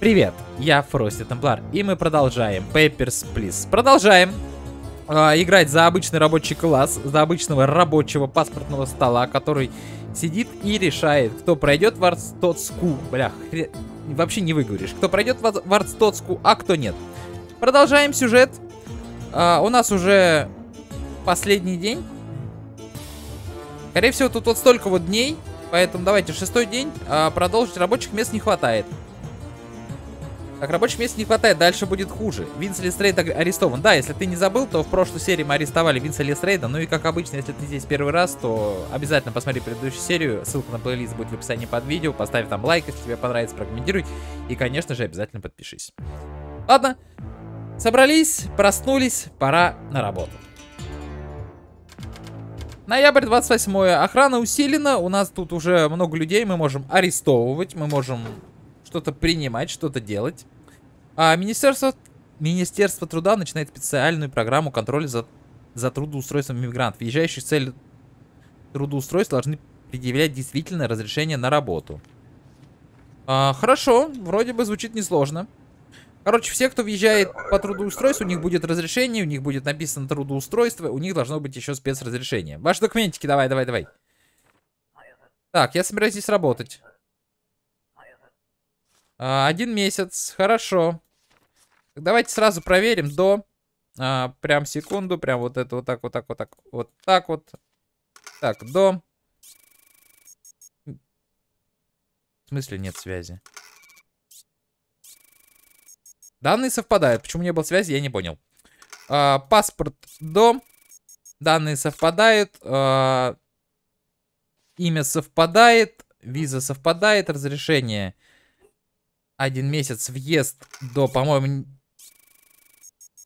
Привет, я Фрости Темплар, и мы продолжаем Papers, Please. Продолжаем э, играть за обычный рабочий класс, за обычного рабочего паспортного стола, который сидит и решает, кто пройдет в Арстоцку. Бля, хре... вообще не выговоришь. Кто пройдет в Арстоцку, а кто нет. Продолжаем сюжет. Э, у нас уже последний день. Скорее всего, тут вот столько вот дней, поэтому давайте шестой день. Э, продолжить рабочих мест не хватает. Как рабочих мест не хватает, дальше будет хуже. Винс Лестрейд арестован. Да, если ты не забыл, то в прошлой серии мы арестовали Винса Лестрейда. Ну и как обычно, если ты здесь первый раз, то обязательно посмотри предыдущую серию. Ссылка на плейлист будет в описании под видео. Поставь там лайк, если тебе понравится, прокомментируй. И, конечно же, обязательно подпишись. Ладно, собрались, проснулись, пора на работу. Ноябрь 28 -е. Охрана усилена, у нас тут уже много людей, мы можем арестовывать, мы можем что-то принимать, что-то делать. А Министерство, Министерство труда начинает специальную программу контроля за, за трудоустройством иммигрантов. Въезжающие с целью трудоустройства должны предъявлять действительное разрешение на работу. А, хорошо, вроде бы звучит несложно. Короче, все, кто въезжает по трудоустройству, у них будет разрешение, у них будет написано трудоустройство, у них должно быть еще спецразрешение. Ваши документики, давай, давай, давай. Так, я собираюсь здесь работать. А, один месяц, хорошо. Давайте сразу проверим до... А, прям секунду, прям вот это вот так, вот так, вот так, вот так вот. Так, до... В смысле нет связи? Данные совпадают. Почему не было связи, я не понял. А, паспорт до... Данные совпадают. А, имя совпадает. Виза совпадает. Разрешение один месяц въезд до, по-моему...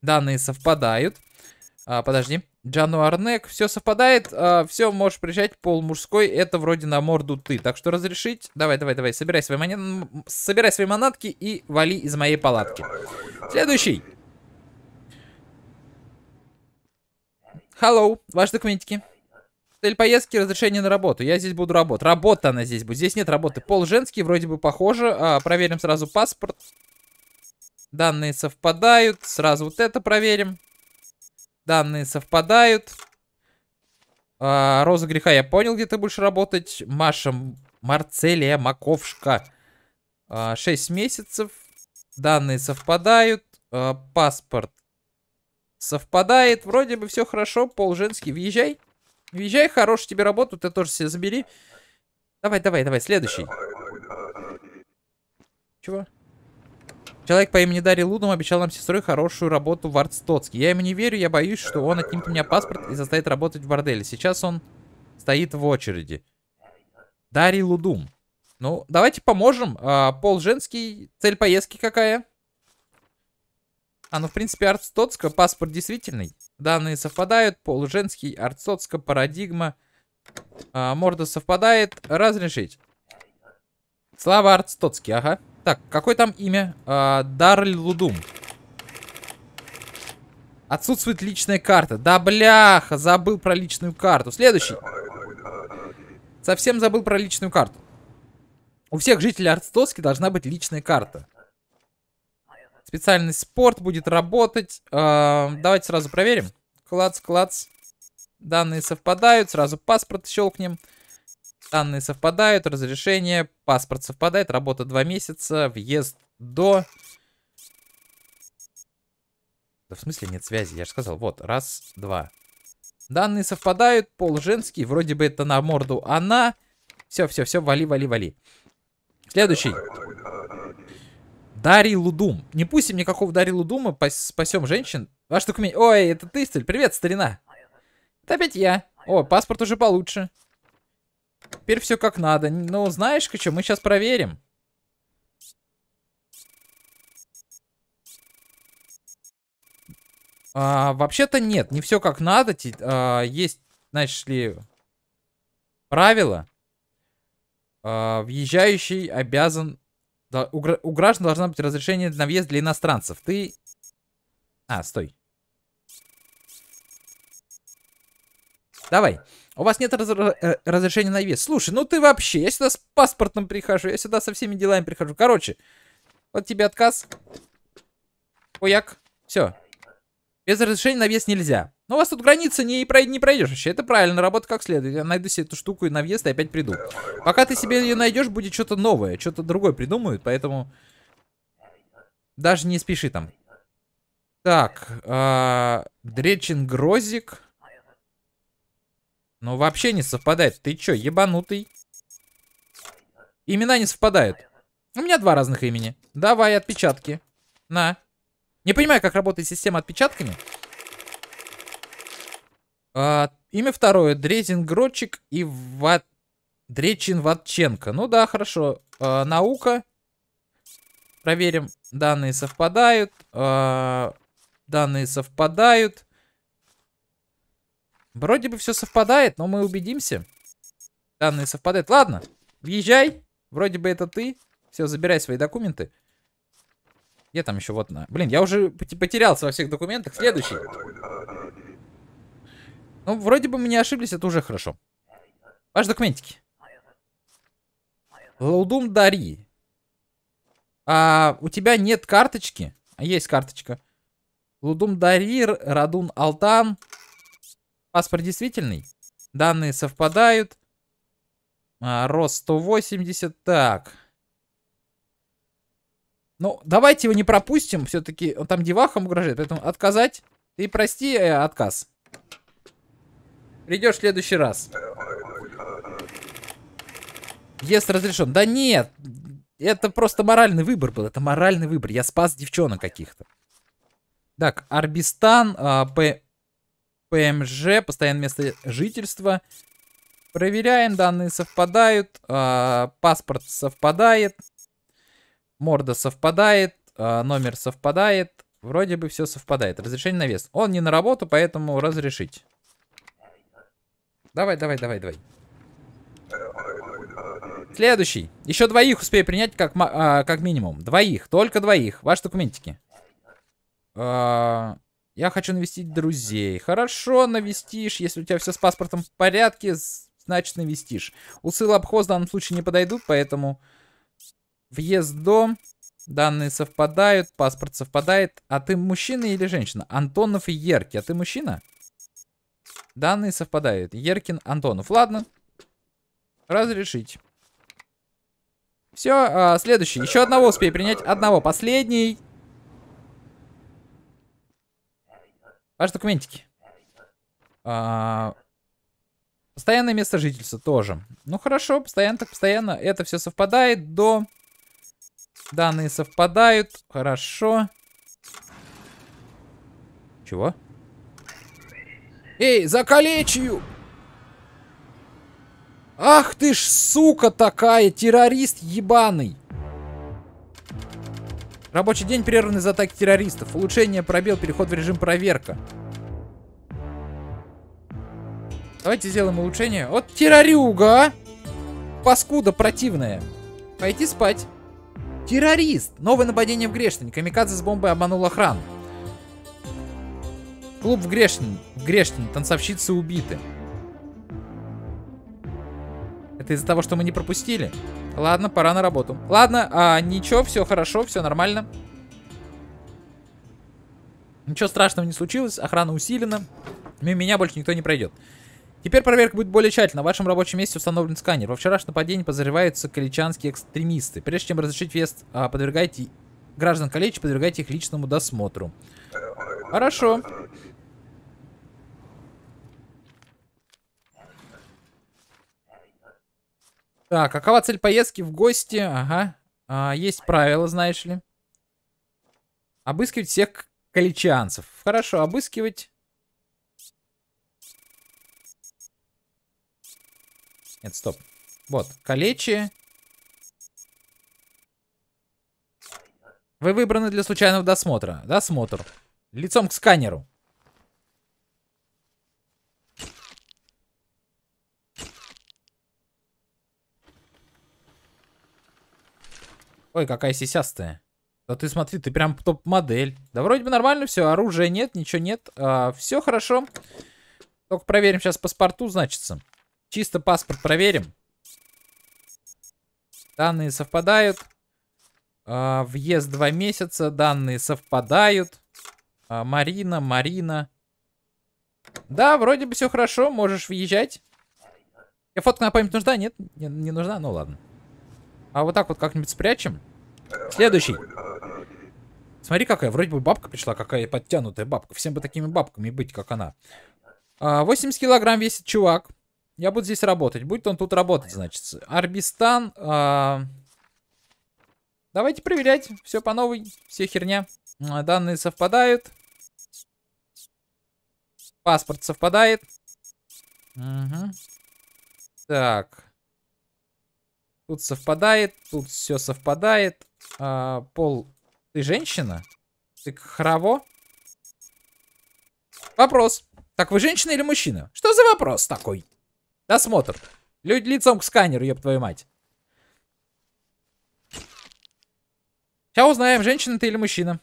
Данные совпадают. А, подожди. Джануарнек, все совпадает, а, все, можешь приезжать, пол мужской, это вроде на морду ты. Так что разрешить? Давай, давай, давай, собирай свои, монет... собирай свои манатки и вали из моей палатки. Следующий. Hello, ваши документики. Цель поездки разрешение на работу. Я здесь буду работать. Работа она здесь будет. Здесь нет работы. Пол женский, вроде бы похоже. А, проверим сразу паспорт. Данные совпадают. Сразу вот это проверим. Данные совпадают. А, Роза греха, я понял, где ты будешь работать. Маша Марцелия Маковшка. А, 6 месяцев. Данные совпадают. А, паспорт совпадает. Вроде бы все хорошо. Пол женский, въезжай. Езжай, хорош тебе работу, ты тоже себе забери. Давай, давай, давай, следующий. Чего? Человек по имени Дарья Лудом обещал нам сестрой хорошую работу в Артстоцке. Я ему не верю, я боюсь, что он отнимет у меня паспорт и заставит работать в борделе. Сейчас он стоит в очереди. Дарий Лудум. Ну, давайте поможем. А, пол женский. Цель поездки какая? А, ну, в принципе, Артстоцка. Паспорт действительный. Данные совпадают. Пол женский, арцотска, парадигма. А, морда совпадает. Разрешить. Слава Арцтоцки, ага. Так, какое там имя? А, Дарль Лудум. Отсутствует личная карта. Да бляха, забыл про личную карту. Следующий. Совсем забыл про личную карту. У всех жителей Арцтоски должна быть личная карта. Специальный спорт будет работать. Э, давайте сразу проверим. Клац, клац. Данные совпадают. Сразу паспорт щелкнем. Данные совпадают. Разрешение. Паспорт совпадает. Работа 2 месяца. Въезд до... Да в смысле нет связи? Я же сказал. Вот. Раз, два. Данные совпадают. Пол женский. Вроде бы это на морду она. Все, все, все. Вали, вали, вали. Следующий. Дарий Лудум. Не пустим никакого Дарий Лудума, спасем женщин. Ваш документ. Ой, это ты, Стиль. Привет, старина. Это опять я. О, паспорт уже получше. Теперь все как надо. Ну, знаешь, что, мы сейчас проверим. А, вообще-то нет, не все как надо. А, есть, знаешь ли, правила. А, въезжающий обязан да, у, у граждан должно быть разрешение на въезд для иностранцев. Ты... А, стой. Давай. У вас нет раз э, разрешения на въезд. Слушай, ну ты вообще, я сюда с паспортом прихожу, я сюда со всеми делами прихожу. Короче, вот тебе отказ. Хуяк. Все. Без разрешения на въезд нельзя. Но ну, у вас тут граница не, прой не пройдешь вообще. Это правильно, работа как следует. Я найду себе эту штуку и на въезд и опять приду. Пока ты себе ее найдешь, будет что-то новое. Что-то другое придумают, поэтому... Даже не спеши там. Так. Э а, -э Дречин Грозик. Ну вообще не совпадает. Ты чё, ебанутый? Имена не совпадают. У меня два разных имени. Давай отпечатки. На. Не понимаю, как работает система отпечатками. А, имя второе. Дрезин Грочик и Ват... Дречин Ватченко. Ну да, хорошо. А, наука. Проверим. Данные совпадают. А, данные совпадают. Вроде бы все совпадает, но мы убедимся. Данные совпадают. Ладно, въезжай. Вроде бы это ты. Все, забирай свои документы. Где там еще вот на... Блин, я уже потерялся во всех документах. Следующий. Ну, вроде бы мы не ошиблись, это уже хорошо. Ваши документики. Лаудум Дари. А у тебя нет карточки? А есть карточка. Лудум Дари, Радун Алтан. Паспорт действительный. Данные совпадают. А, рост 180. Так. Ну, давайте его не пропустим. Все-таки он там девахам угрожает. Поэтому отказать. Ты прости э, отказ. Придешь в следующий раз. Въезд разрешен. Да нет, это просто моральный выбор был. Это моральный выбор. Я спас девчонок каких-то. Так, Арбистан, а, П... ПМЖ, постоянное место жительства. Проверяем, данные совпадают. А, паспорт совпадает. Морда совпадает. А, номер совпадает. Вроде бы все совпадает. Разрешение на вес. Он не на работу, поэтому разрешить. Давай, давай, давай, давай. Следующий. Еще двоих успею принять как, а, как минимум. Двоих, только двоих. Ваши документики. А, я хочу навестить друзей. Хорошо, навестишь. Если у тебя все с паспортом в порядке, значит навестишь. Усы лапхоз в данном случае не подойдут, поэтому въезд дом. Данные совпадают, паспорт совпадает. А ты мужчина или женщина? Антонов и Ерки. А ты мужчина? Данные совпадают. Еркин, Антонов. Ладно. Разрешить. Все, а, следующий. Еще одного успею принять. Одного. Последний. Ваши документики. А, постоянное место жительства тоже. Ну хорошо, постоянно так постоянно. Это все совпадает до... Данные совпадают. Хорошо. Чего? Эй, закалечью! Ах ты ж сука такая, террорист ебаный! Рабочий день прерван из атаки террористов. Улучшение, пробел, переход в режим проверка. Давайте сделаем улучшение. Вот террорюга, а! Паскуда противная. Пойти спать. Террорист! Новое нападение в Грештань. Камикадзе с бомбой обманул охрану. Клуб в Грешнин. В Грешнин. Танцовщицы убиты. Это из-за того, что мы не пропустили? Ладно, пора на работу. Ладно, а, ничего, все хорошо, все нормально. Ничего страшного не случилось, охрана усилена. Мимо меня больше никто не пройдет. Теперь проверка будет более тщательна. В вашем рабочем месте установлен сканер. Во вчерашнем нападении подозреваются каличанские экстремисты. Прежде чем разрешить вест, а, подвергайте граждан колледжа, подвергайте их личному досмотру. Хорошо. Так, а какова цель поездки в гости? Ага. А, есть правила, знаешь ли. Обыскивать всех каличанцев. Хорошо, обыскивать. Нет, стоп. Вот, калечи. Вы выбраны для случайного досмотра. Досмотр. Лицом к сканеру. Ой, какая сисястая. Да ты смотри, ты прям топ-модель. Да вроде бы нормально все, оружия нет, ничего нет. А, все хорошо. Только проверим сейчас паспорту, значится. Чисто паспорт проверим. Данные совпадают. А, въезд два месяца, данные совпадают. А, Марина, Марина. Да, вроде бы все хорошо, можешь въезжать. Я фотка на память нужна? Нет, не, не нужна? Ну ладно. А вот так вот как-нибудь спрячем. Следующий. Смотри, какая. Вроде бы бабка пришла, какая подтянутая бабка. Всем бы такими бабками быть, как она. 80 а, килограмм весит чувак. Я буду здесь работать. Будет он тут работать, значит. Арбистан. А... Давайте проверять. Все по новой. Все херня. А, данные совпадают. Паспорт совпадает. Угу. Так. Тут совпадает, тут все совпадает. А, пол, ты женщина? Ты храво? Вопрос. Так вы женщина или мужчина? Что за вопрос такой? Досмотр. Люди лицом к сканеру, ёб твою мать. Сейчас узнаем, женщина ты или мужчина.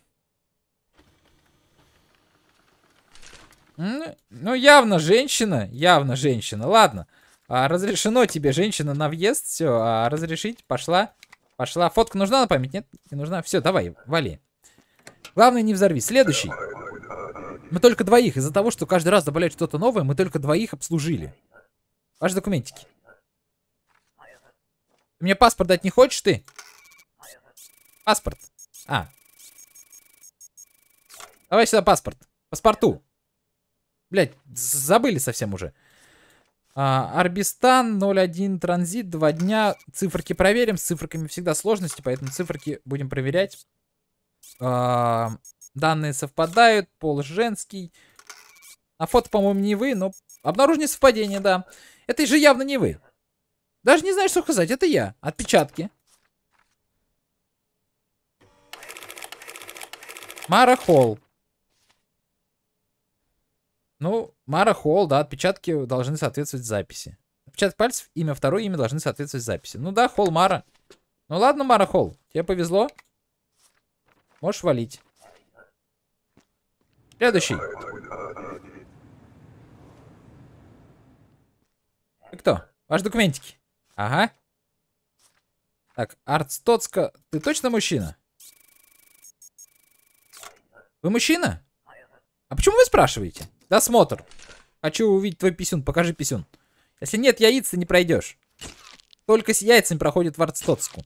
Ну, ну, явно женщина, явно женщина. Ладно. А, разрешено тебе, женщина, на въезд. Все, а, разрешить, пошла. Пошла. Фотка нужна на память? Нет, не нужна. Все, давай, вали. Главное, не взорви. Следующий. Мы только двоих. Из-за того, что каждый раз добавляют что-то новое, мы только двоих обслужили. Ваши документики. мне паспорт дать не хочешь ты? Паспорт. А. Давай сюда паспорт. Паспорту. Блять, забыли совсем уже. А, Арбистан 0.1 транзит, 2 дня. Циферки проверим. С циферками всегда сложности, поэтому циферки будем проверять. А, данные совпадают. Пол женский. А фото, по-моему, не вы, но обнаружили совпадение, да. Это же явно не вы. Даже не знаю, что сказать. Это я. Отпечатки. Мара Холл. Ну, Мара Холл, да, отпечатки должны соответствовать записи. Отпечаток пальцев, имя, второе имя должны соответствовать записи. Ну да, Холл Мара. Ну ладно, Мара Холл, тебе повезло. Можешь валить. Следующий. Ты кто? Ваши документики. Ага. Так, Артстоцка, ты точно мужчина? Вы мужчина? А почему вы спрашиваете? Досмотр. Хочу увидеть твой писюн. Покажи писюн. Если нет яиц, ты не пройдешь. Только с яйцами проходит в Арцтотску.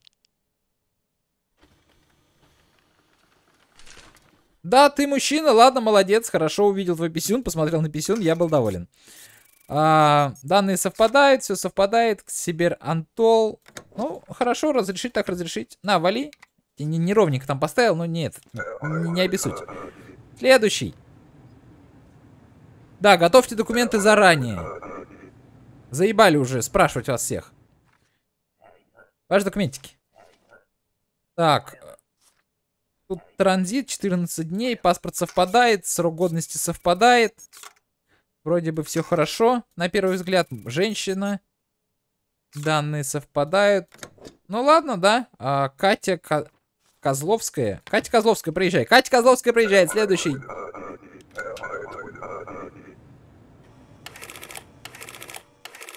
Да, ты мужчина, ладно, молодец, хорошо увидел твой писюн, посмотрел на писюн, я был доволен. А, данные совпадают, все совпадает, Сибир Антол. Ну, хорошо, разрешить так разрешить. На, вали. не, неровненько там поставил, но нет, не, не обессудь. Следующий. Да, готовьте документы заранее. Заебали уже спрашивать вас всех. Ваши документики. Так. Тут транзит, 14 дней, паспорт совпадает, срок годности совпадает. Вроде бы все хорошо, на первый взгляд. Женщина. Данные совпадают. Ну ладно, да. А, Катя Ко... Козловская. Катя Козловская, приезжай. Катя Козловская приезжает, следующий.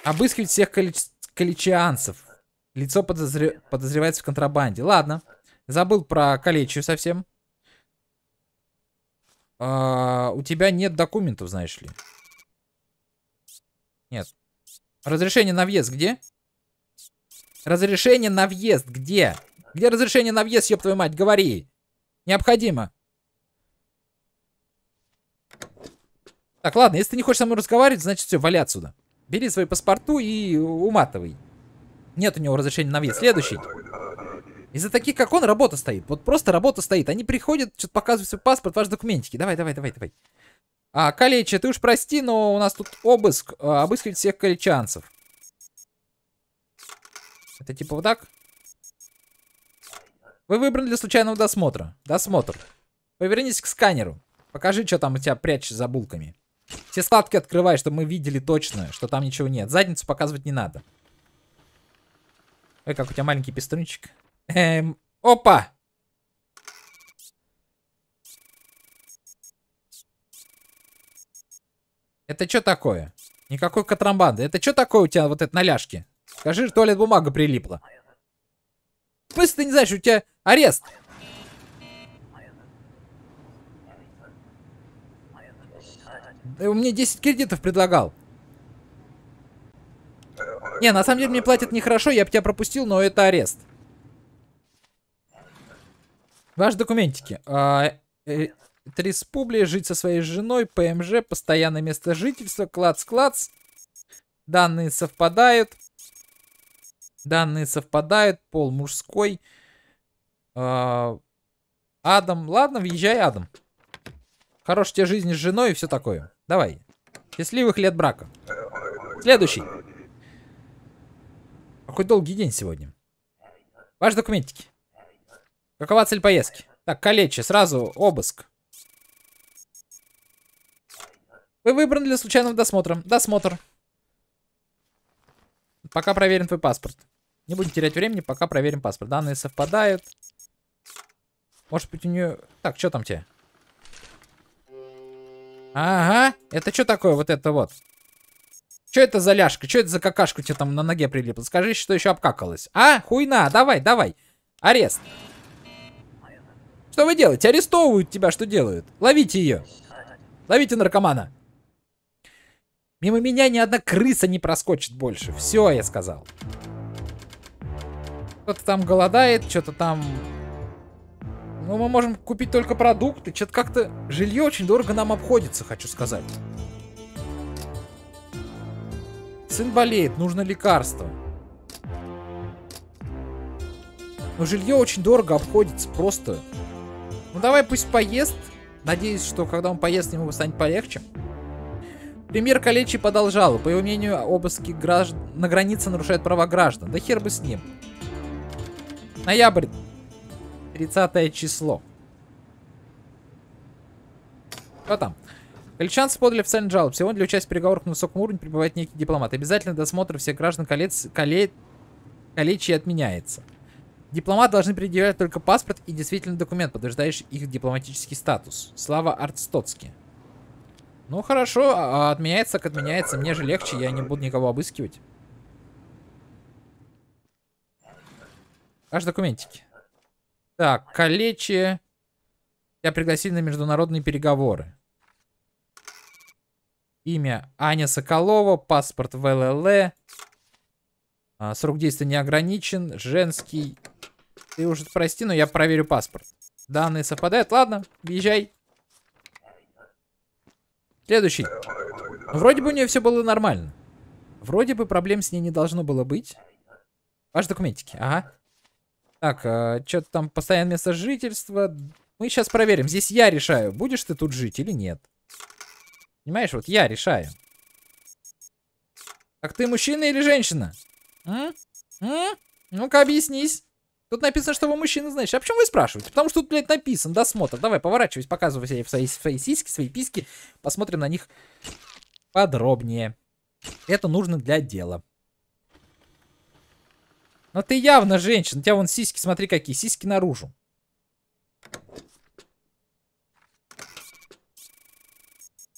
Обыскивать всех калич... каличианцев. Лицо подозр... подозревается в контрабанде. Ладно. Забыл про калечию совсем. А, у тебя нет документов, знаешь ли. Нет. Разрешение на въезд где? Разрешение на въезд где? Где разрешение на въезд, ёб твою мать, говори. Необходимо. Так, ладно, если ты не хочешь со мной разговаривать, значит все, вали отсюда. Бери свою паспорту и уматывай. Нет у него разрешения на въезд. Следующий. Из-за таких, как он, работа стоит. Вот просто работа стоит. Они приходят, что-то показывают свой паспорт, ваши документики. Давай, давай, давай, давай. А, Калеча, ты уж прости, но у нас тут обыск. А, обыскивать всех калечанцев. Это типа вот так? Вы выбраны для случайного досмотра. Досмотр. Повернись к сканеру. Покажи, что там у тебя прячешь за булками. Все складки открывай, чтобы мы видели точно, что там ничего нет. Задницу показывать не надо. Ой, как у тебя маленький пеструнчик. Эм, опа! Это что такое? Никакой контрабанды. Это что такое у тебя вот это на ляжке? Скажи, туалет бумага прилипла. В ты не знаешь, у тебя арест? Э, мне 10 кредитов предлагал. Не, на самом деле мне платят нехорошо, я бы тебя пропустил, но это арест. Ваши документики. А, э, Трис Публи, жить со своей женой, ПМЖ, постоянное место жительства, клац-клац. Данные совпадают. Данные совпадают, пол мужской. А, Адам, ладно, въезжай, Адам. Хорош тебе жизнь с женой и все такое. Давай. Счастливых лет брака. Следующий. Какой долгий день сегодня. Ваши документики. Какова цель поездки? Так, калечи, сразу обыск. Вы выбраны для случайного досмотра. Досмотр. Пока проверим твой паспорт. Не будем терять времени, пока проверим паспорт. Данные совпадают. Может быть у нее... Так, что там тебе? Ага, это что такое вот это вот? Что это за ляжка? Что это за какашку тебе там на ноге прилипло? Скажи, что еще обкакалось? А, хуйна, давай, давай. Арест. Что вы делаете? Арестовывают тебя, что делают? Ловите ее. Ловите наркомана. Мимо меня ни одна крыса не проскочит больше. Все, я сказал. Кто-то там голодает, что-то там но ну, мы можем купить только продукты. Что-то как-то жилье очень дорого нам обходится, хочу сказать. Сын болеет, нужно лекарство. Но жилье очень дорого обходится, просто. Ну давай пусть поест. Надеюсь, что когда он поест, ему станет полегче. Пример Калечи подал По его мнению, обыски граждан на границе нарушают права граждан. Да хер бы с ним. Ноябрь 30 число. Что там? Гальчанцы подали официальный жалоб. Сегодня для участия в переговорах на высоком уровне прибывает некий дипломат. Обязательно досмотр всех граждан колец... коле... колечий отменяется. Дипломат должны предъявлять только паспорт и действительный документ, подтверждающий их дипломатический статус. Слава Артстоцки. Ну хорошо, а, а отменяется, как отменяется. Мне же легче, я не буду никого обыскивать. Аж документики. Так, калечи. Я пригласили на международные переговоры. Имя Аня Соколова, паспорт ВЛЛ. А, срок действия не ограничен, женский. Ты уже прости, но я проверю паспорт. Данные совпадают. Ладно, въезжай. Следующий. вроде бы у нее все было нормально. Вроде бы проблем с ней не должно было быть. Ваши документики. Ага. Так, а, что-то там постоянное место жительства. Мы сейчас проверим. Здесь я решаю, будешь ты тут жить или нет. Понимаешь, вот я решаю. Так ты мужчина или женщина? А? А? Ну-ка объяснись. Тут написано, что вы мужчина, значит. А почему вы спрашиваете? Потому что тут, блядь, написано. Досмотр. Давай, поворачивайся, показывай свои, свои, свои сиськи, свои письки. Посмотрим на них подробнее. Это нужно для дела. Но ну, ты явно женщина. У тебя вон сиськи, смотри какие. Сиськи наружу.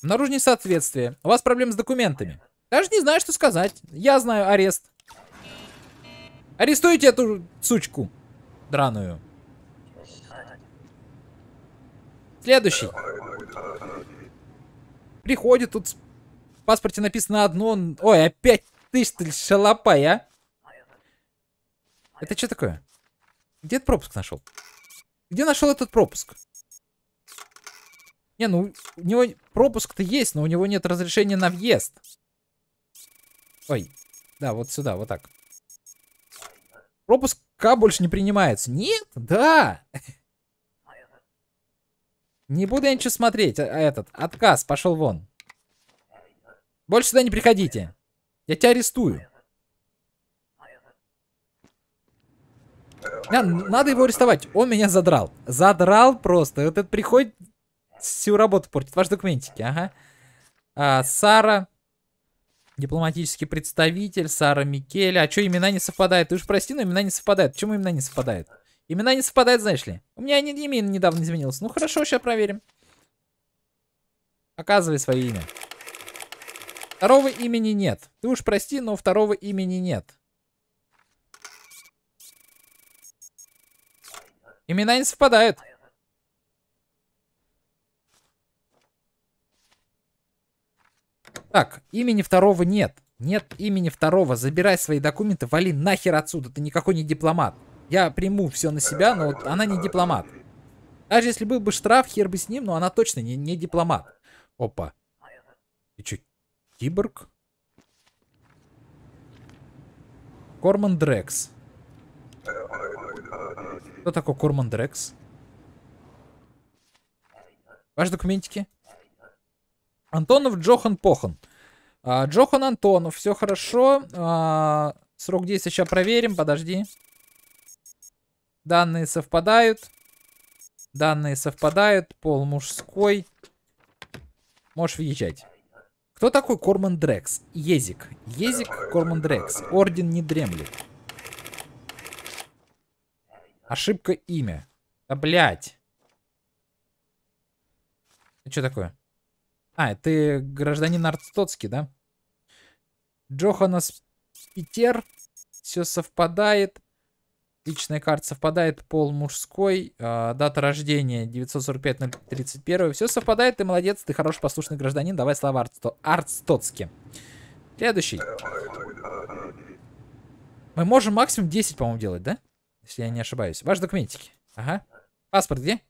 Наружу несоответствие. У вас проблемы с документами. Даже не знаю, что сказать. Я знаю арест. Арестуйте эту сучку. Драную. Следующий. Приходит, тут в паспорте написано одно. Ой, опять ты, что ли, шалопай, а? Это что такое? Где этот пропуск нашел? Где нашел этот пропуск? Не, ну у него пропуск-то есть, но у него нет разрешения на въезд. Ой, да, вот сюда, вот так. Пропуск К больше не принимается. Нет? Да! Не буду я ничего смотреть. А, а этот, отказ, пошел вон. Больше сюда не приходите. Я тебя арестую. Надо его арестовать. Он меня задрал. Задрал просто. этот приходит, всю работу портит. Ваши документики, ага. А, Сара, дипломатический представитель, Сара Микеля. А что, имена не совпадают? Ты уж прости, но имена не совпадают. Почему имена не совпадают? Имена не совпадают, знаешь ли. У меня не имя недавно изменилось. Ну хорошо, сейчас проверим. Оказывай свое имя. Второго имени нет. Ты уж прости, но второго имени нет. Имена не совпадают. Так, имени второго нет. Нет имени второго. Забирай свои документы, вали нахер отсюда. Ты никакой не дипломат. Я приму все на себя, но вот она не дипломат. Даже если был бы штраф, хер бы с ним, но она точно не, не дипломат. Опа. Ты че, киборг? Корман Дрекс. Кто такой Корман Дрекс? Ваши документики? Антонов Джохан Похан. А, Джохан Антонов, все хорошо. А, срок действия сейчас проверим, подожди. Данные совпадают. Данные совпадают. Пол мужской. Можешь въезжать. Кто такой Корман Дрекс? Език. Език Корман Дрекс. Орден не дремлет. Ошибка имя. Да блять. Это что такое? А, ты гражданин Артстоцкий, да? Джоханас Питер. Все совпадает. Личная карта совпадает, пол мужской, э, дата рождения 945-031. Все совпадает, ты молодец, ты хороший послушный гражданин. Давай слова Артсто... Артстоцки. Следующий. Мы можем максимум 10, по-моему, делать, да? если я не ошибаюсь. Ваши документики. Ага. Паспорт где?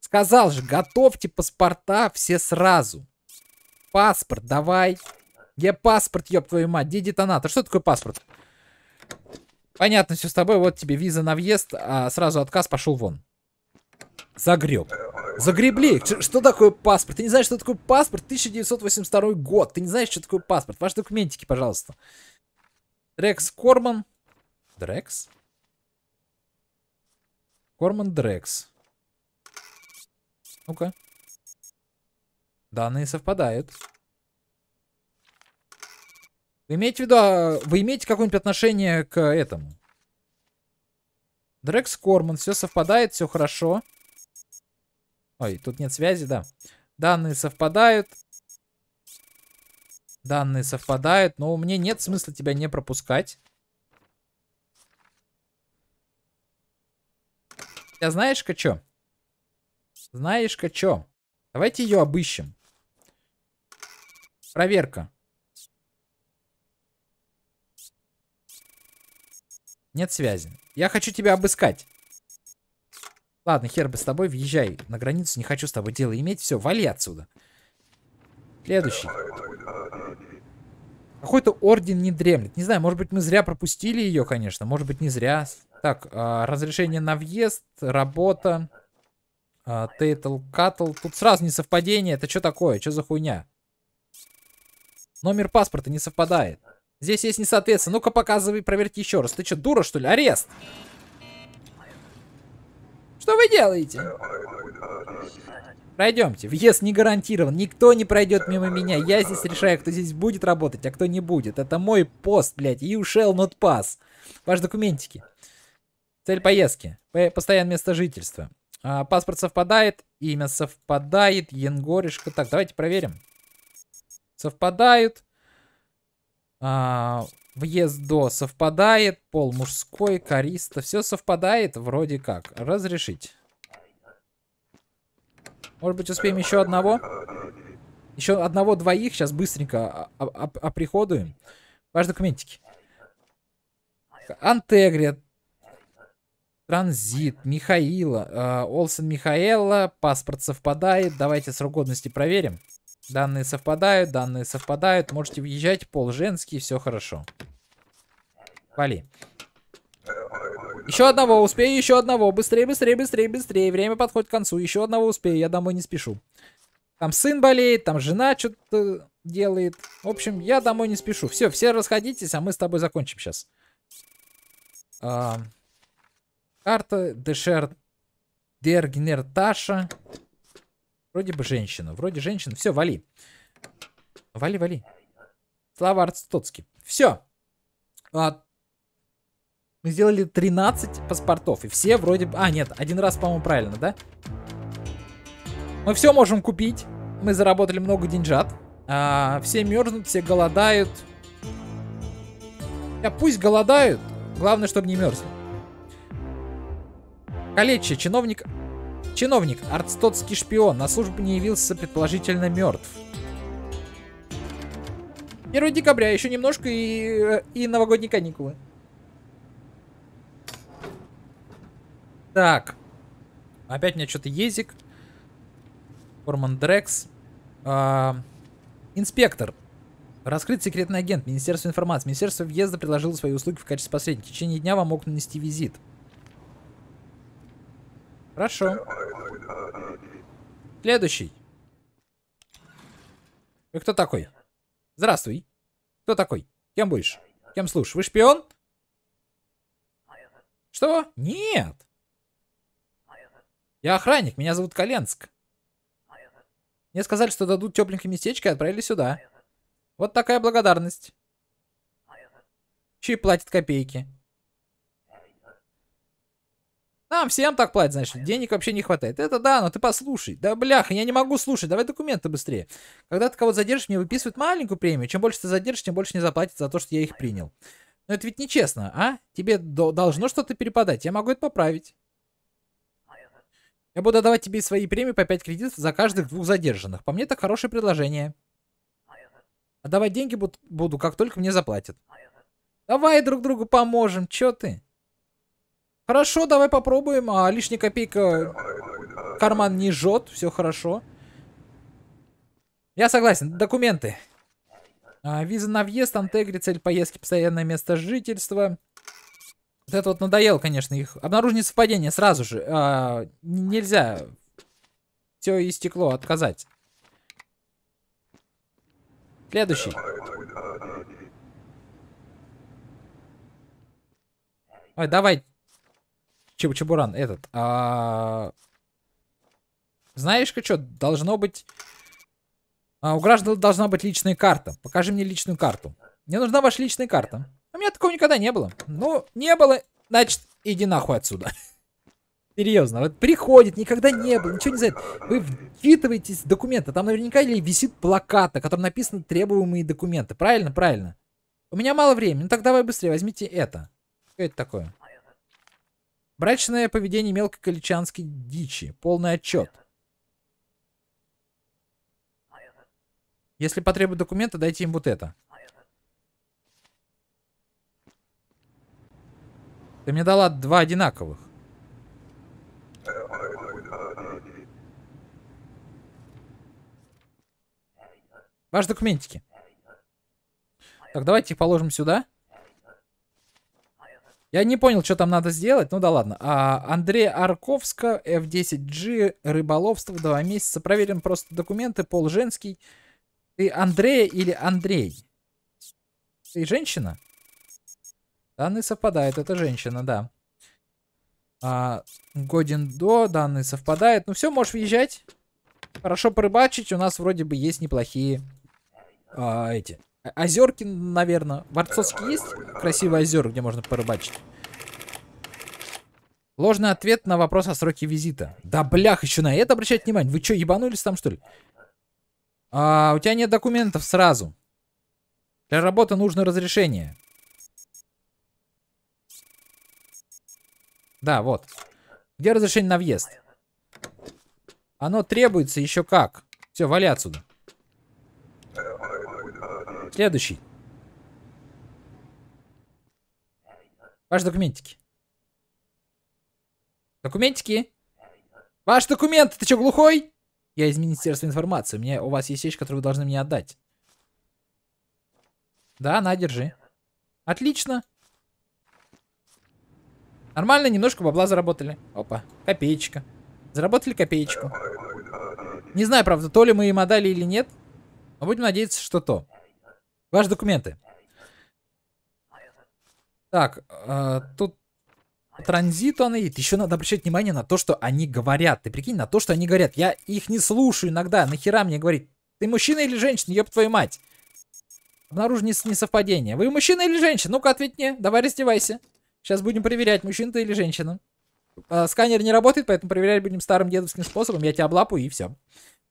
Сказал же, готовьте паспорта все сразу. Паспорт, давай. Где паспорт, ёб твою мать? Где детонатор? Что такое паспорт? Понятно, все с тобой. Вот тебе виза на въезд, а сразу отказ пошел вон. Загреб. Загребли. Что такое паспорт? Ты не знаешь, что такое паспорт? 1982 год. Ты не знаешь, что такое паспорт. Ваши документики, пожалуйста. Дрекс Корман. Дрекс? Корман Дрекс. Ну-ка. Данные совпадают. Вы имеете в виду, а, вы имеете какое-нибудь отношение к этому? Дрекс Корман, все совпадает, все хорошо. Ой, тут нет связи, да. Данные совпадают. Данные совпадают, но мне нет смысла тебя не пропускать. А знаешь-ка чё? Знаешь-ка чё? Давайте ее обыщем. Проверка. Нет связи. Я хочу тебя обыскать. Ладно, хер бы с тобой, въезжай на границу, не хочу с тобой дело иметь. Все, вали отсюда. Следующий. Какой-то орден не дремлет. Не знаю, может быть, мы зря пропустили ее, конечно. Может быть, не зря. Так, э, разрешение на въезд, работа, э, а, катл. Тут сразу не совпадение. Это что такое? Что за хуйня? Номер паспорта не совпадает. Здесь есть несоответствие. Ну-ка, показывай, проверьте еще раз. Ты что, дура, что ли? Арест! Что вы делаете? Пройдемте. Въезд не гарантирован. Никто не пройдет мимо меня. Я здесь решаю, кто здесь будет работать, а кто не будет. Это мой пост, блядь. You shall not pass. Ваши документики. Цель поездки. Постоянное место жительства. А, паспорт совпадает. Имя совпадает. Янгоришка. Так, давайте проверим. Совпадают. А, въезд до совпадает. Пол мужской, користа. Все совпадает вроде как. Разрешить. Может быть, успеем еще одного? Еще одного-двоих сейчас быстренько оприходуем. Ваши документики. Антегрия. Транзит. Михаила. Э, Олсен Михаэла. Паспорт совпадает. Давайте срок годности проверим. Данные совпадают, данные совпадают. Можете въезжать, пол женский, все хорошо. Вали. Еще одного, успею, еще одного. Быстрее, быстрее, быстрее, быстрее. Время подходит к концу. Еще одного успею, я домой не спешу. Там сын болеет, там жена что-то делает. В общем, я домой не спешу. Все, все расходитесь, а мы с тобой закончим сейчас. А, карта Дешер Дергнер Таша. Вроде бы женщина, вроде женщина. Все, вали. Вали, вали. Слава Арцтоцки. Все. А, мы сделали 13 паспортов. И все вроде... А, нет, один раз, по-моему, правильно, да? Мы все можем купить. Мы заработали много деньжат. А, все мерзнут, все голодают. Я пусть голодают. Главное, чтобы не мерзли. Калечье. Чиновник... Чиновник. Артстотский шпион. На службу не явился, предположительно, мертв. 1 декабря. Еще немножко и, э, и новогодние каникулы. Так. Опять у меня что-то език. Форман Дрекс. А, инспектор. Раскрыт секретный агент. Министерство информации. Министерство въезда предложило свои услуги в качестве посредника. В течение дня вам могут нанести визит. Хорошо. Следующий. Вы кто такой? Здравствуй. Кто такой? Кем будешь? Кем слушаешь? Вы шпион? Что? Нет. Я охранник, меня зовут Коленск. Мне сказали, что дадут тепленькое местечко и отправили сюда. Вот такая благодарность. Чей платит копейки? Нам всем так платят, значит, денег вообще не хватает. Это да, но ты послушай. Да бляха, я не могу слушать, давай документы быстрее. Когда ты кого-то задержишь, мне выписывают маленькую премию. Чем больше ты задержишь, тем больше не заплатят за то, что я их принял. Но это ведь нечестно, а? Тебе должно что-то перепадать, я могу это поправить. Я буду давать тебе свои премии по 5 кредитов за каждых двух задержанных. По мне, это хорошее предложение. Отдавать деньги буду, буду как только мне заплатят. Давай друг другу поможем, чё ты? Хорошо, давай попробуем, а лишняя копейка карман не жжет, все хорошо. Я согласен, документы. А, виза на въезд, антегри, цель поездки, постоянное место жительства. Вот это вот надоел, конечно, их обнаружить несовпадение сразу же. А, нельзя все и стекло отказать. Следующий. Ой, давай. Чеб Чебуран, этот. А... Знаешь-ка что, должно быть... А, у граждан должна быть личная карта. Покажи мне личную карту. Мне нужна ваша личная карта. У меня такого никогда не было. Ну, не было, значит, иди нахуй отсюда. Серьезно, вот приходит, никогда не было, ничего не знает. Вы вчитываетесь в документы, там наверняка или висит плакат, на котором написаны требуемые документы. Правильно, правильно. У меня мало времени, ну так давай быстрее, возьмите это. Что это такое? Брачное поведение мелкоколичанской дичи. Полный отчет. Если потребуют документы, дайте им вот это. Ты мне дала два одинаковых. Ваши документики. Так, давайте их положим сюда. Я не понял, что там надо сделать. Ну да ладно. А, Андрей Арковска, F10G, рыболовство, два месяца. Проверим просто документы. Пол женский. Ты Андрея или Андрей? Ты женщина? Данные совпадают, это женщина, да. А, годен до, данные совпадают. Ну все, можешь въезжать. Хорошо порыбачить, у нас вроде бы есть неплохие а, эти. А, озерки, наверное. В есть красивые озера, где можно порыбачить? Ложный ответ на вопрос о сроке визита. Да блях, еще на это обращать внимание. Вы что, ебанулись там, что ли? А, у тебя нет документов сразу. Для работы нужно разрешение. Да, вот. Где разрешение на въезд? Оно требуется еще как. Все, вали отсюда. Следующий. Ваши документики. Документики? Ваш документ, ты что, глухой? Я из Министерства информации. У, меня, у вас есть вещь, которую вы должны мне отдать. Да, на, держи. Отлично. Нормально, немножко бабла заработали. Опа, копеечка. Заработали копеечку. Не знаю, правда, то ли мы им отдали или нет. Но будем надеяться, что то. Ваши документы. Так, э, тут транзит он и еще надо обращать внимание на то, что они говорят. Ты прикинь, на то, что они говорят. Я их не слушаю иногда. Нахера мне говорить, ты мужчина или женщина, ёб твою мать. Обнаружено несовпадение. Вы мужчина или женщина? Ну-ка, ответь мне. Давай раздевайся. Сейчас будем проверять, мужчина ты или женщина. А, сканер не работает, поэтому проверять будем старым дедовским способом. Я тебя облапаю и все.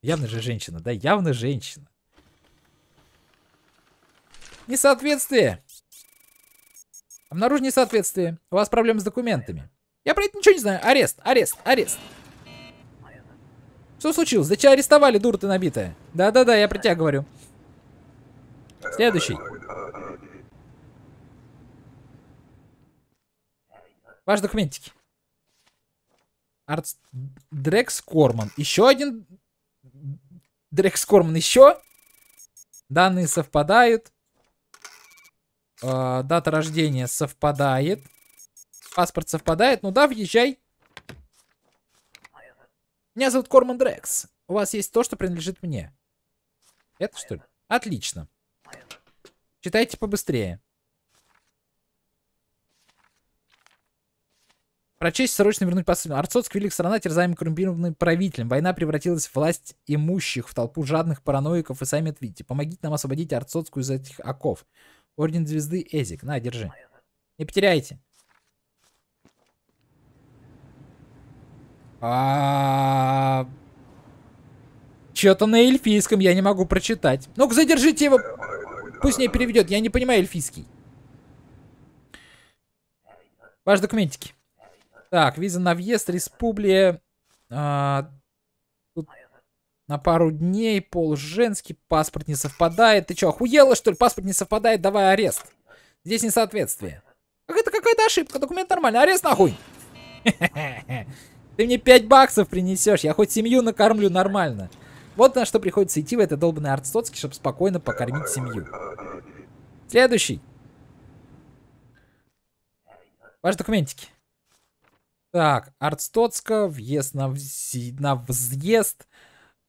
Явно же женщина, да, явно женщина. Несоответствие. Обнаружено несоответствие. У вас проблемы с документами. Я про это ничего не знаю. Арест, арест, арест. Что случилось? Зачем арестовали, дура ты набитая. Да-да-да, я про тебя говорю. Следующий. Ваши документики. Арт... Дрекс Корман. Еще один... Дрекс Корман еще. Данные совпадают. Э, дата рождения совпадает. Паспорт совпадает. Ну да, въезжай. Меня зовут Корман Дрекс. У вас есть то, что принадлежит мне. Это что ли? Отлично. Читайте побыстрее. Прочесть срочно вернуть посыльным. Арцотский велик страна, терзаемый коррумпированным правителем. Война превратилась в власть имущих, в толпу жадных параноиков, и сами отвидите. Помогите нам освободить Арцотскую из этих оков. Орден звезды Эзик. На, держи. Не потеряйте. А... Что-то на эльфийском я не могу прочитать. Ну-ка, задержите его. Пусть не переведет. Я не понимаю эльфийский. Ваши документики. Так, виза на въезд, республия. А, тут на пару дней, Полуженский паспорт не совпадает. Ты что, охуела, что ли? Паспорт не совпадает, давай арест. Здесь несоответствие. Как это какая-то ошибка, документ нормальный, арест нахуй. Ты мне 5 баксов принесешь, я хоть семью накормлю нормально. Вот на что приходится идти в это долбанный артстоцкий, чтобы спокойно покормить семью. Следующий. Ваши документики. Так, Артстоцка, въезд на, вз... на взъезд.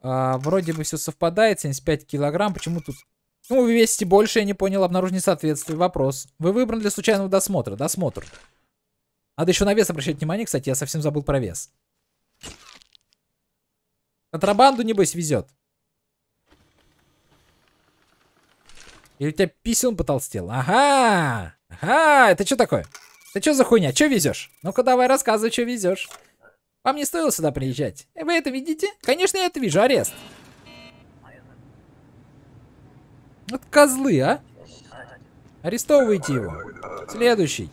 А, вроде бы все совпадает, 75 килограмм. Почему тут... Ну, вести больше, я не понял, обнаружен несоответствие. Вопрос. Вы выбран для случайного досмотра? Досмотр. Надо еще на вес обращать внимание, кстати, я совсем забыл про вес. Контрабанду, небось, везет. Или у тебя писюн потолстел? Ага! Ага! Это что такое? Ты что за хуйня? Что везешь? Ну-ка давай рассказывай, что везешь. Вам не стоило сюда приезжать. Э, вы это видите? Конечно, я это вижу. Арест. Вот козлы, а. Арестовывайте его. Следующий.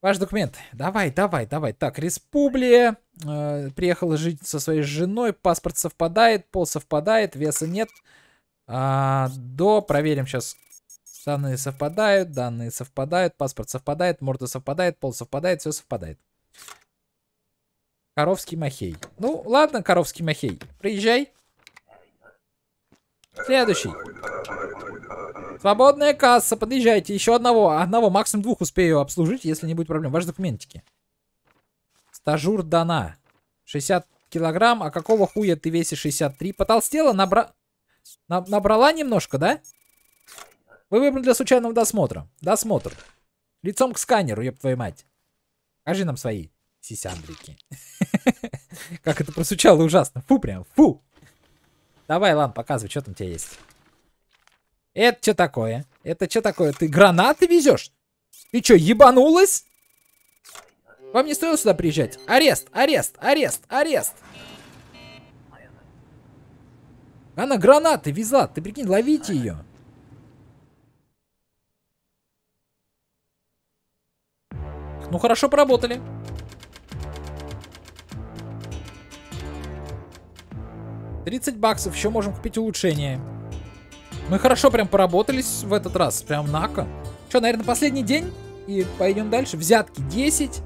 Ваш документ. Давай, давай, давай. Так, Республия. Э, приехала жить со своей женой. Паспорт совпадает, пол совпадает, веса нет. А, до, проверим сейчас Данные совпадают, данные совпадают, паспорт совпадает, морда совпадает, пол совпадает, все совпадает. Коровский Махей. Ну, ладно, Коровский Махей, приезжай. Следующий. Свободная касса, подъезжайте. Еще одного, одного, максимум двух успею обслужить, если не будет проблем. Ваши документики. Стажур Дана. 60 килограмм, а какого хуя ты весишь 63? Потолстела, набра... Набрала немножко, да? Вы выбраны для случайного досмотра. Досмотр. Лицом к сканеру, ёб твою мать. Покажи нам свои сисяндрики. Как это просучало ужасно. Фу прям, фу. Давай, Лан, показывай, что там у тебя есть. Это что такое? Это что такое? Ты гранаты везешь? Ты что, ебанулась? Вам не стоило сюда приезжать? Арест, арест, арест, арест. Она гранаты везла. Ты прикинь, ловите ее. Ну хорошо поработали. Тридцать баксов, еще можем купить улучшение. Мы хорошо прям поработались в этот раз, прям нако. Что, наверное, последний день? И пойдем дальше. Взятки 10.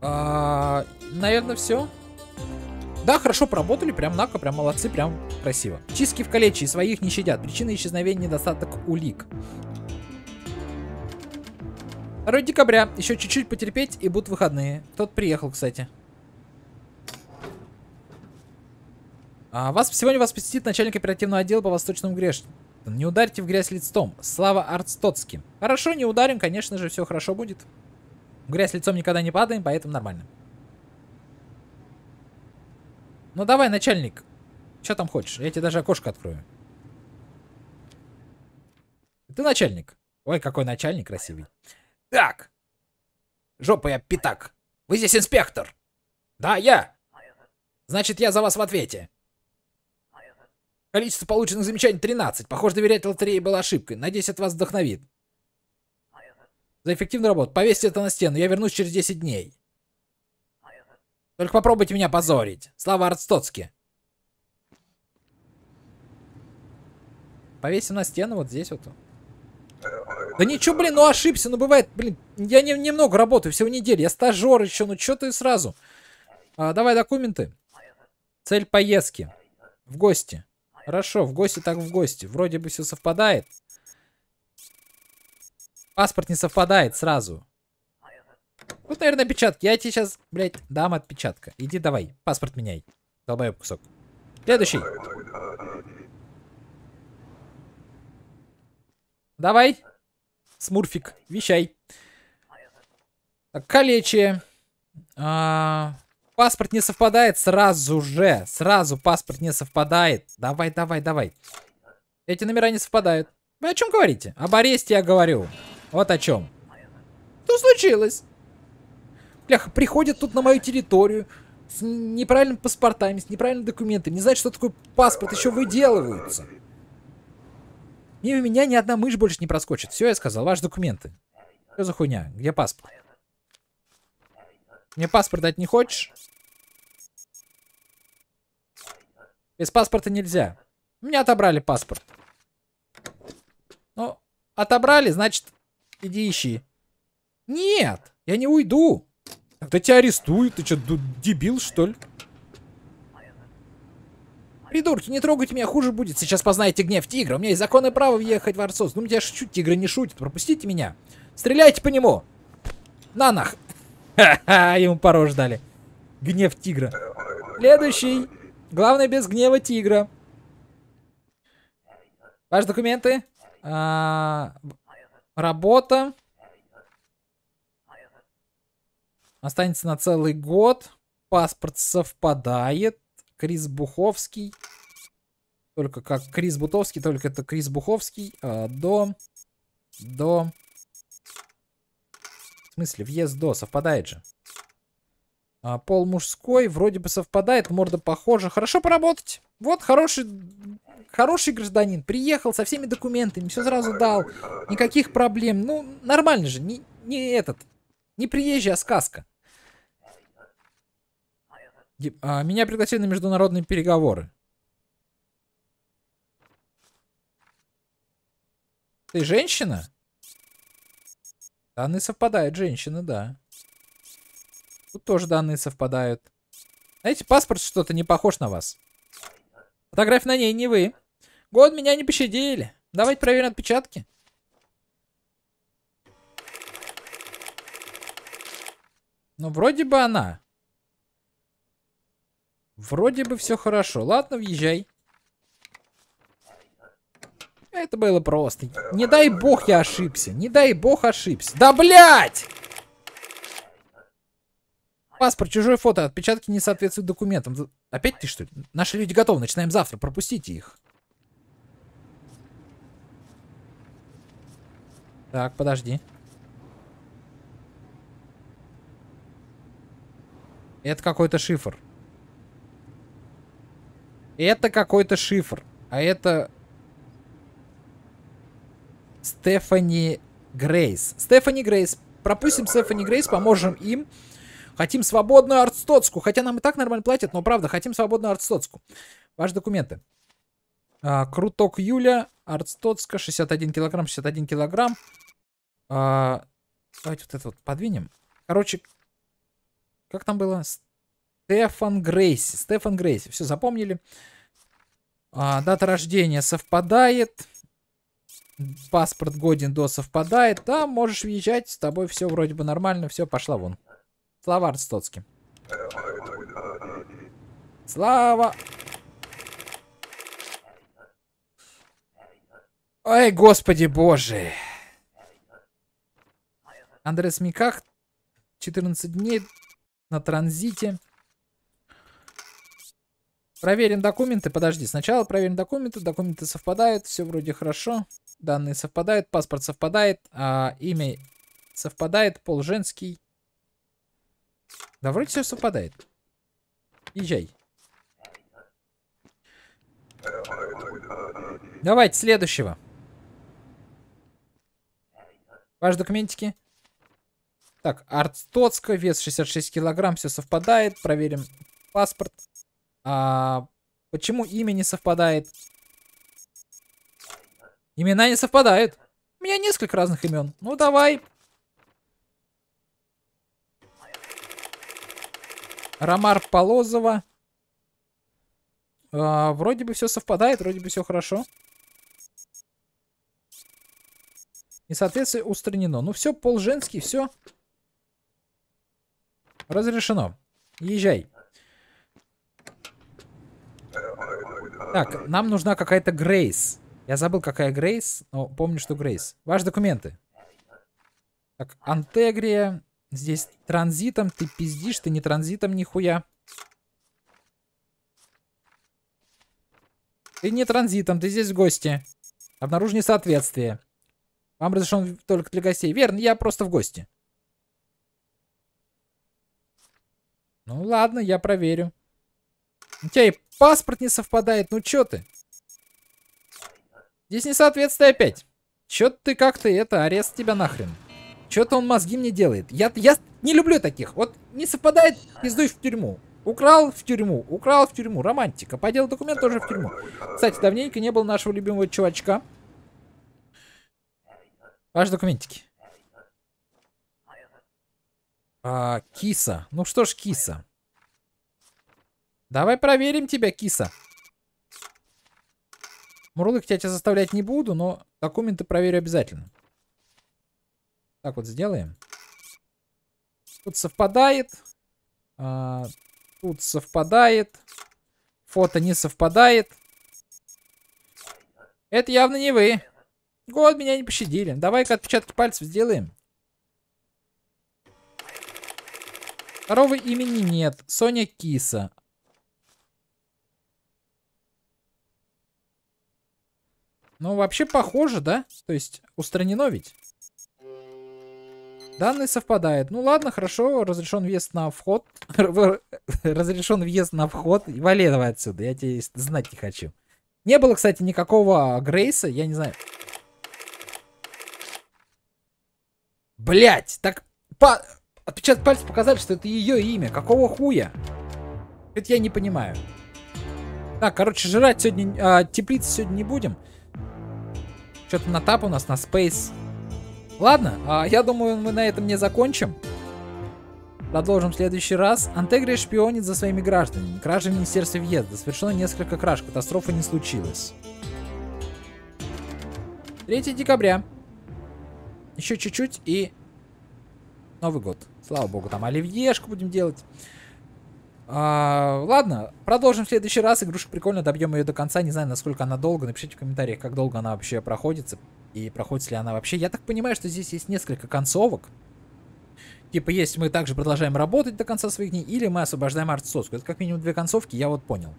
А, наверное, все. Да, хорошо поработали, прям нако, прям молодцы, прям красиво. Чистки в калечии своих не щадят. Причина исчезновения недостаток улик. 2 декабря. Еще чуть-чуть потерпеть и будут выходные. Тот приехал, кстати. А вас сегодня вас посетит начальник оперативного отдела по восточному грешке. Не ударьте в грязь лицом. Слава Арцтоцким. Хорошо, не ударим, конечно же, все хорошо будет. В грязь лицом никогда не падаем, поэтому нормально. Ну давай, начальник. Что там хочешь? Я тебе даже окошко открою. Ты начальник. Ой, какой начальник красивый. Так. Жопа я пятак. Вы здесь инспектор. Да, я. Значит, я за вас в ответе. Количество полученных замечаний 13. Похоже, доверять лотерее была ошибкой. Надеюсь, это вас вдохновит. За эффективную работу. Повесьте это на стену. Я вернусь через 10 дней. Только попробуйте меня позорить. Слава Арцтоцке. Повесим на стену вот здесь вот. Да ничего, блин, ну ошибся, ну бывает, блин, я не, немного работаю, всего неделю, я стажер еще, ну что ты сразу? А, давай документы. Цель поездки. В гости. Хорошо, в гости так в гости. Вроде бы все совпадает. Паспорт не совпадает сразу. Вот наверное, отпечатки. Я тебе сейчас, блядь, дам отпечатка. Иди давай, паспорт меняй. Долбоеб кусок. Следующий. Давай. Смурфик, вещай. Калечие. А, паспорт не совпадает сразу же. Сразу паспорт не совпадает. Давай, давай, давай. Эти номера не совпадают. Вы о чем говорите? Об аресте я говорю. Вот о чем. Что случилось? Бляха, приходят тут на мою территорию с неправильными паспортами, с неправильными документами. Не знают, что такое паспорт, еще выделываются. Мимо меня ни одна мышь больше не проскочит. Все, я сказал, ваши документы. Что за хуйня? Где паспорт? Мне паспорт дать не хочешь? Без паспорта нельзя. У меня отобрали паспорт. Ну, отобрали, значит, иди ищи. Нет, я не уйду. Тогда тебя арестуют. Ты что, дебил, что ли? Придурки, не трогайте меня, хуже будет. Сейчас познаете гнев тигра. У меня есть законное право въехать в Арсос. Ну, я шучу, тигры не шутит. Пропустите меня. Стреляйте по нему. На нах. Ха-ха, ему пару ждали. Гнев тигра. Следующий. Главное, без гнева тигра. Ваши документы. А, работа. Останется на целый год. Паспорт совпадает. Крис Буховский. Только как Крис Бутовский, только это Крис Буховский. Э, до... До... В смысле, въезд до. Совпадает же. А, пол мужской. Вроде бы совпадает. Морда похожа. Хорошо поработать. Вот хороший... Хороший гражданин. Приехал со всеми документами. Все сразу дал. Никаких проблем. Ну, нормально же. Не, не этот. Не приезжая, а сказка. А, меня пригласили на международные переговоры. Ты женщина? Данные ну совпадают, женщина, да. Тут тоже данные совпадают. Знаете, паспорт что-то не похож на вас. Фотография на ней не вы. Год меня не пощадили. Давайте проверим отпечатки. Ну, вроде бы она. Вроде бы все хорошо. Ладно, въезжай. Это было просто. Не дай бог я ошибся. Не дай бог ошибся. Да блять! Паспорт, чужое фото, отпечатки не соответствуют документам. Опять ты что ли? Наши люди готовы, начинаем завтра, пропустите их. Так, подожди. Это какой-то шифр. Это какой-то шифр. А это... Стефани Грейс. Стефани Грейс. Пропустим Стефани Грейс, поможем им. Хотим свободную артстоцку. Хотя нам и так нормально платят, но правда, хотим свободную артстоцку. Ваши документы. А, круток Юля, артстоцка, 61 килограмм, 61 килограмм. А, давайте вот это вот подвинем. Короче, как там было? Стефан Грейси. Стефан Грейси. Все, запомнили. А, дата рождения совпадает. Паспорт годен до совпадает. Да, можешь въезжать. С тобой все вроде бы нормально. Все, пошла вон. Слава Арстоцки. Слава. Ой, господи боже. Андрес Миках. 14 дней на транзите. Проверим документы. Подожди, сначала проверим документы. Документы совпадают, все вроде хорошо. Данные совпадают, паспорт совпадает, а, имя совпадает, пол женский. Да вроде все совпадает. Езжай. Давайте следующего. Ваши документики. Так, Арстоцка, вес 66 килограмм, все совпадает. Проверим паспорт. А, почему имя не совпадает? Имена не совпадают. У меня несколько разных имен. Ну давай. Ромар Полозова. А, вроде бы все совпадает, вроде бы все хорошо. И соответствие устранено. Ну все, пол женский, все. Разрешено. Езжай. Так, нам нужна какая-то Грейс. Я забыл, какая Грейс, но помню, что Грейс. Ваши документы. Так, Антегрия. Здесь транзитом ты пиздишь, ты не транзитом нихуя. Ты не транзитом, ты здесь в гости. Обнаружено несоответствие. Вам разрешен только для гостей. Верно, я просто в гости. Ну ладно, я проверю. У тебя и Паспорт не совпадает, ну чё ты? Здесь несоответствие опять. Чё ты как-то это, арест тебя нахрен. Чё-то он мозги мне делает. Я, я не люблю таких. Вот не совпадает, пиздуй в тюрьму. Украл в тюрьму, украл в тюрьму, романтика. Подел документ тоже в тюрьму. Кстати, давненько не было нашего любимого чувачка. Ваши документики. А, киса. Ну что ж, киса. Давай проверим тебя, киса. Мурлык я тебя заставлять не буду, но документы проверю обязательно. Так вот сделаем. Тут совпадает. А, тут совпадает. Фото не совпадает. Это явно не вы. Год меня не пощадили. Давай-ка отпечатки пальцев сделаем. Второго имени нет. Соня Киса. Ну, вообще похоже, да? То есть, устранено ведь? Данные совпадают. Ну ладно, хорошо, разрешен въезд на вход. разрешен въезд на вход. Вали давай отсюда, я тебе знать не хочу. Не было, кстати, никакого а, Грейса, я не знаю. Блять, так... По... Отпечаток пальца показали, что это ее имя. Какого хуя? Это я не понимаю. Так, короче, жрать сегодня... А, теплицы сегодня не будем. Что-то на тап у нас, на спейс. Ладно, а я думаю, мы на этом не закончим. Продолжим в следующий раз. Антегрия шпионит за своими гражданами. Кража в Министерстве въезда. Совершено несколько краж. Катастрофа не случилась. 3 декабря. Еще чуть-чуть и... Новый год. Слава богу, там оливьешку будем делать. А, ладно, продолжим в следующий раз. Игрушка прикольная, добьем ее до конца. Не знаю, насколько она долго. Напишите в комментариях, как долго она вообще проходится. И проходит ли она вообще. Я так понимаю, что здесь есть несколько концовок. Типа, есть мы также продолжаем работать до конца своих дней, или мы освобождаем Арцовскую. Это как минимум две концовки, я вот понял.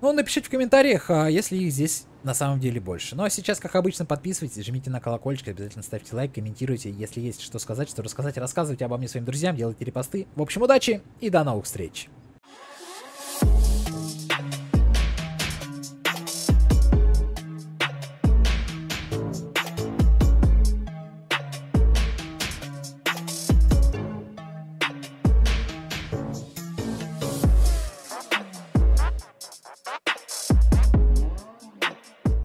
Ну, напишите в комментариях, а, если их здесь на самом деле больше. Но ну, а сейчас, как обычно, подписывайтесь, жмите на колокольчик, обязательно ставьте лайк, комментируйте, если есть что сказать, что рассказать, рассказывайте обо мне своим друзьям, делайте репосты. В общем, удачи и до новых встреч!